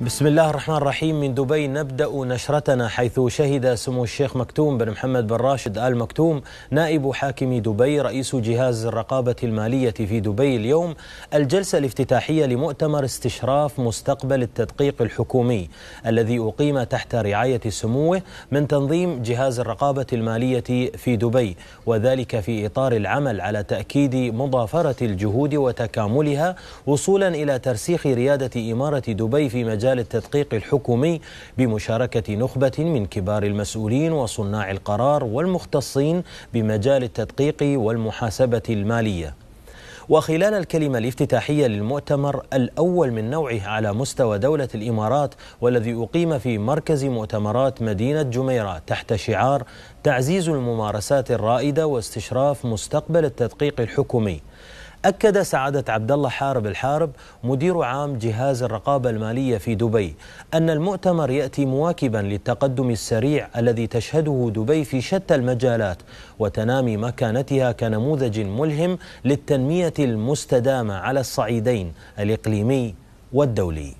بسم الله الرحمن الرحيم من دبي نبدا نشرتنا حيث شهد سمو الشيخ مكتوم بن محمد بن راشد ال مكتوم نائب حاكم دبي رئيس جهاز الرقابه الماليه في دبي اليوم الجلسه الافتتاحيه لمؤتمر استشراف مستقبل التدقيق الحكومي الذي اقيم تحت رعايه سموه من تنظيم جهاز الرقابه الماليه في دبي وذلك في اطار العمل على تاكيد مضافره الجهود وتكاملها وصولا الى ترسيخ رياده اماره دبي في مجال مجال التدقيق الحكومي بمشاركة نخبة من كبار المسؤولين وصناع القرار والمختصين بمجال التدقيق والمحاسبة المالية وخلال الكلمة الافتتاحية للمؤتمر الأول من نوعه على مستوى دولة الإمارات والذي أقيم في مركز مؤتمرات مدينة جميرة تحت شعار تعزيز الممارسات الرائدة واستشراف مستقبل التدقيق الحكومي أكد سعادة عبد الله حارب الحارب مدير عام جهاز الرقابة المالية في دبي أن المؤتمر يأتي مواكبا للتقدم السريع الذي تشهده دبي في شتى المجالات وتنامي مكانتها كنموذج ملهم للتنمية المستدامة على الصعيدين الإقليمي والدولي